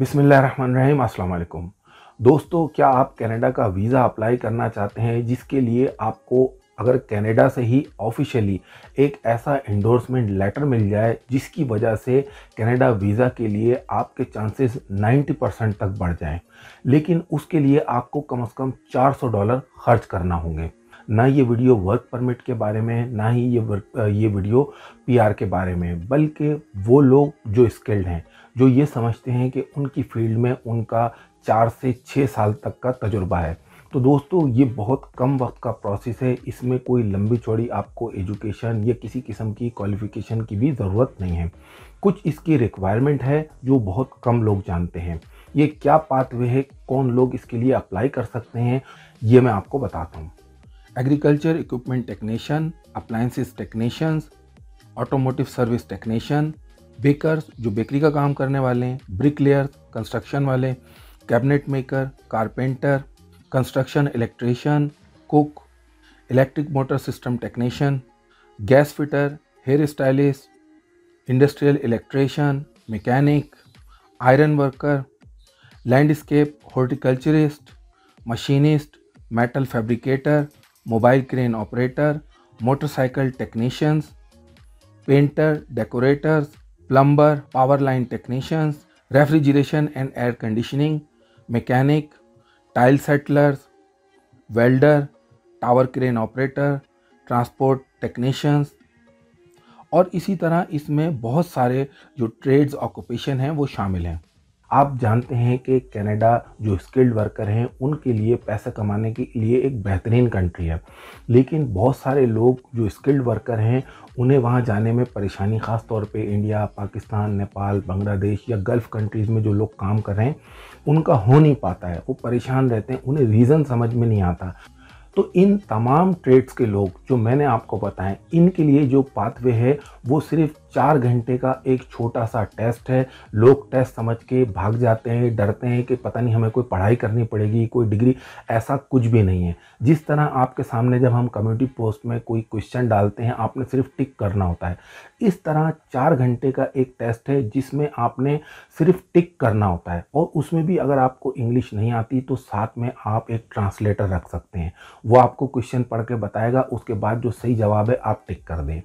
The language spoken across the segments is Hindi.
अस्सलाम अल्लाम दोस्तों क्या आप कनाडा का वीज़ा अप्लाई करना चाहते हैं जिसके लिए आपको अगर कनाडा से ही ऑफिशियली एक ऐसा इंडोर्समेंट लेटर मिल जाए जिसकी वजह से कनाडा वीज़ा के लिए आपके चांसेस 90 परसेंट तक बढ़ जाएं लेकिन उसके लिए आपको कम से कम 400 डॉलर खर्च करना होंगे ना ये वीडियो वर्क परमिट के बारे में ना ही ये वर्क ये वीडियो पीआर के बारे में बल्कि वो लोग जो स्किल्ड हैं जो ये समझते हैं कि उनकी फील्ड में उनका चार से छः साल तक का तजुर्बा है तो दोस्तों ये बहुत कम वक्त का प्रोसेस है इसमें कोई लंबी चौड़ी आपको एजुकेशन या किसी किस्म की क्वालिफ़िकेशन की भी ज़रूरत नहीं है कुछ इसकी रिक्वायरमेंट है जो बहुत कम लोग जानते हैं ये क्या पाथवे है कौन लोग इसके लिए अप्लाई कर सकते हैं ये मैं आपको बताता हूँ agriculture equipment technician appliances technicians automotive service technician bakers जो बेकरी का काम करने वाले हैं ब्रिक लेयर कंस्ट्रक्शन वाले cabinet maker carpenter construction electrician cook electric motor system technician gas fitter hair stylist industrial electrician mechanic iron worker landscape horticulturist machinist metal fabricator mobile crane operator motorcycle technicians painter decorators plumber power line technicians refrigeration and air conditioning mechanic tile settlers welder tower crane operator transport technicians और इसी तरह इसमें बहुत सारे जो ट्रेड्स ऑक्यूपेशन हैं वो शामिल हैं आप जानते हैं कि कनाडा जो स्किल्ड वर्कर हैं उनके लिए पैसा कमाने के लिए एक बेहतरीन कंट्री है लेकिन बहुत सारे लोग जो स्किल्ड वर्कर हैं उन्हें वहाँ जाने में परेशानी ख़ास तौर पे इंडिया पाकिस्तान नेपाल बांग्लादेश या गल्फ़ कंट्रीज़ में जो लोग काम कर रहे हैं उनका हो नहीं पाता है वो परेशान रहते हैं उन्हें रीज़न समझ में नहीं आता तो इन तमाम ट्रेड्स के लोग जो मैंने आपको बताएं इनके लिए जो पाथवे है वो सिर्फ चार घंटे का एक छोटा सा टेस्ट है लोग टेस्ट समझ के भाग जाते हैं डरते हैं कि पता नहीं हमें कोई पढ़ाई करनी पड़ेगी कोई डिग्री ऐसा कुछ भी नहीं है जिस तरह आपके सामने जब हम कम्युनिटी पोस्ट में कोई क्वेश्चन डालते हैं आपने सिर्फ टिक करना होता है इस तरह चार घंटे का एक टेस्ट है जिसमें आपने सिर्फ टिक करना होता है और उसमें भी अगर आपको इंग्लिश नहीं आती तो साथ में आप एक ट्रांसलेटर रख सकते हैं वो आपको क्वेश्चन पढ़ के बताएगा उसके बाद जो सही जवाब है आप टिक कर दें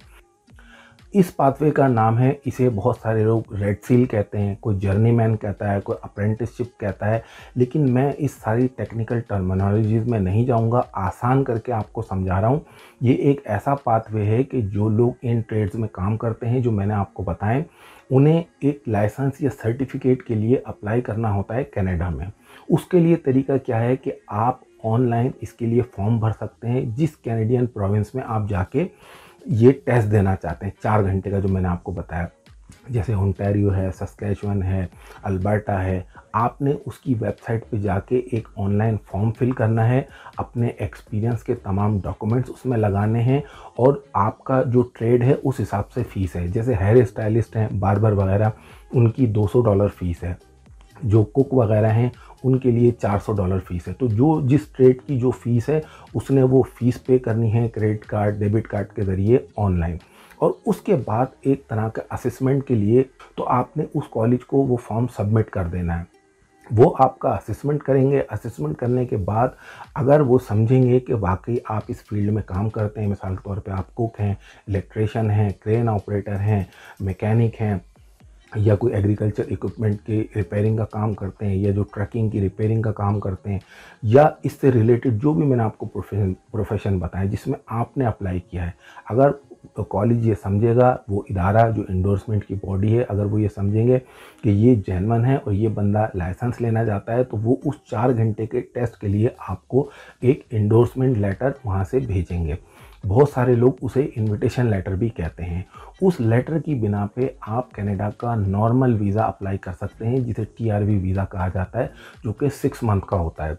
इस पाथवे का नाम है इसे बहुत सारे लोग रेड सील कहते हैं कोई जर्नी मैन कहता है कोई अप्रेंटिसशिप कहता है लेकिन मैं इस सारी टेक्निकल टर्मिनोलॉजीज में नहीं जाऊंगा आसान करके आपको समझा रहा हूँ ये एक ऐसा पाथवे है कि जो लोग इन ट्रेड्स में काम करते हैं जो मैंने आपको बताएं उन्हें एक लाइसेंस या सर्टिफिकेट के लिए अप्लाई करना होता है कनाडा में उसके लिए तरीका क्या है कि आप ऑनलाइन इसके लिए फॉर्म भर सकते हैं जिस कैनेडियन प्रोविंस में आप जाके ये टेस्ट देना चाहते हैं चार घंटे का जो मैंने आपको बताया जैसे होंटेरियो है सस्कैचवन है अल्बर्टा है आपने उसकी वेबसाइट पे जाके एक ऑनलाइन फॉर्म फिल करना है अपने एक्सपीरियंस के तमाम डॉक्यूमेंट्स उसमें लगाने हैं और आपका जो ट्रेड है उस हिसाब से फ़ीस है जैसे हेयर स्टाइलिस्ट हैं बार बार वगैरह उनकी 200 डॉलर फ़ीस है जो कुक वगैरह हैं उनके लिए 400 डॉलर फ़ीस है तो जो जिस ट्रेड की जो फ़ीस है उसने वो फ़ीस पे करनी है क्रेडिट कार्ड डेबिट कार्ड के ज़रिए ऑनलाइन और उसके बाद एक तरह के असेसमेंट के लिए तो आपने उस कॉलेज को वो फॉर्म सबमिट कर देना है वो आपका असेसमेंट करेंगे असेसमेंट करने के बाद अगर वो समझेंगे कि वाकई आप इस फील्ड में काम करते हैं मिसाल के तौर पे आप कुक हैं इलेक्ट्रिशियन हैं क्रेन ऑपरेटर हैं मैकेनिक हैं या कोई एग्रीकल्चर इक्विपमेंट के रिपेयरिंग का काम करते हैं या जो ट्रैकिंग की रिपेयरिंग का काम करते हैं या इससे रिलेटेड जो भी मैंने आपको प्रोफेशन प्रोफेशन बताया जिसमें आपने अप्लाई किया है अगर कॉलेज ये समझेगा वो इदारा जो इंडोर्समेंट की बॉडी है अगर वो ये समझेंगे कि ये जैनवन है और ये बंदा लाइसेंस लेना चाहता है तो वो उस चार घंटे के टेस्ट के लिए आपको एक इंडोर्समेंट लेटर वहाँ से भेजेंगे बहुत सारे लोग उसे इनविटेशन लेटर भी कहते हैं उस लेटर की बिना पे आप कनाडा का नॉर्मल वीज़ा अप्लाई कर सकते हैं जिसे टीआरवी वीज़ा कहा जाता है जो कि सिक्स मंथ का होता है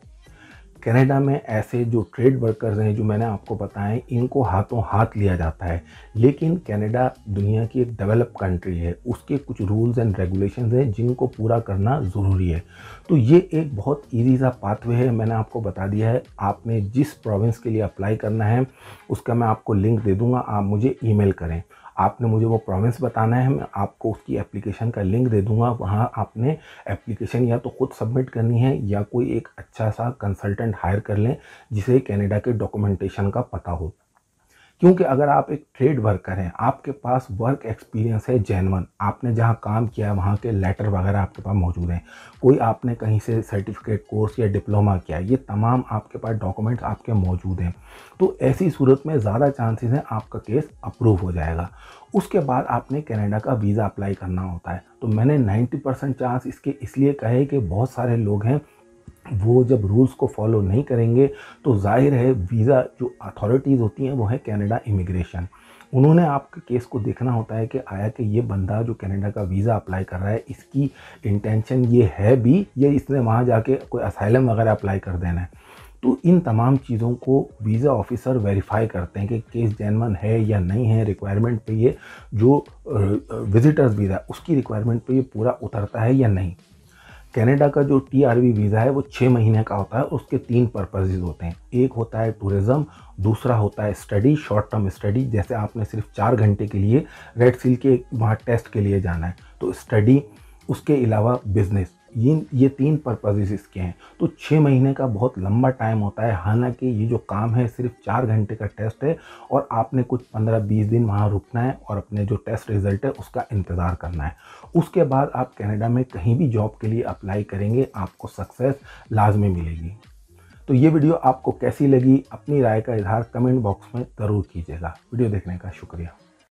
कनाडा में ऐसे जो ट्रेड वर्कर्स हैं जो मैंने आपको बताए इनको हाथों हाथ लिया जाता है लेकिन कनाडा दुनिया की एक डेवलप कंट्री है उसके कुछ रूल्स एंड रेगुलेशन हैं जिनको पूरा करना ज़रूरी है तो ये एक बहुत ईजी सा पाथवे है मैंने आपको बता दिया है आपने जिस प्रोविंस के लिए अप्लाई करना है उसका मैं आपको लिंक दे दूँगा आप मुझे ई करें आपने मुझे वो प्रॉमिस बताना है मैं आपको उसकी एप्लीकेशन का लिंक दे दूँगा वहाँ आपने एप्लीकेशन या तो खुद सबमिट करनी है या कोई एक अच्छा सा कंसल्टेंट हायर कर लें जिसे कनाडा के डॉक्यूमेंटेशन का पता हो क्योंकि अगर आप एक ट्रेड वर्कर हैं आपके पास वर्क एक्सपीरियंस है जैनवन आपने जहाँ काम किया है वहाँ के लेटर वगैरह आपके पास मौजूद हैं कोई आपने कहीं से सर्टिफिकेट कोर्स या डिप्लोमा किया ये तमाम आपके पास डॉक्यूमेंट्स आपके मौजूद हैं तो ऐसी सूरत में ज़्यादा चांसेस हैं आपका केस अप्रूव हो जाएगा उसके बाद आपने कनाडा का वीज़ा अप्लाई करना होता है तो मैंने 90 परसेंट चांस इसके इसलिए कहे कि बहुत सारे लोग हैं वो जब रूल्स को फॉलो नहीं करेंगे तो जाहिर है वीज़ा जो अथॉरिटीज़ होती हैं वो है कनाडा इमिग्रेशन उन्होंने आपके केस को देखना होता है कि आया कि ये बंदा जो कनाडा का वीज़ा अप्लाई कर रहा है इसकी इंटेंशन ये है भी ये इसने वहाँ जाके कोई असाइलम वगैरह अप्लाई कर देना है तो इन तमाम चीज़ों को वीज़ा ऑफिसर वेरीफाई करते हैं कि केस जैनवन है या नहीं है रिक्वायरमेंट पे ये जो विज़िटर्स वीज़ा उसकी रिक्वायरमेंट पे ये पूरा उतरता है या नहीं कनाडा का जो टी आर वीज़ा है वो छः महीने का होता है उसके तीन पर्पजेज़ होते हैं एक होता है टूरिज़म दूसरा होता है स्टडी शॉर्ट टर्म स्टडी जैसे आपने सिर्फ चार घंटे के लिए रेड सील के वहाँ टेस्ट के लिए जाना है तो स्टडी उसके अलावा बिज़नेस ये ये तीन पर्पजेज इसके हैं तो छः महीने का बहुत लंबा टाइम होता है हालांकि ये जो काम है सिर्फ चार घंटे का टेस्ट है और आपने कुछ पंद्रह बीस दिन वहाँ रुकना है और अपने जो टेस्ट रिजल्ट है उसका इंतज़ार करना है उसके बाद आप कनाडा में कहीं भी जॉब के लिए अप्लाई करेंगे आपको सक्सेस लाजमी मिलेगी तो ये वीडियो आपको कैसी लगी अपनी राय का इजहार कमेंट बॉक्स में ज़रूर कीजिएगा वीडियो देखने का शुक्रिया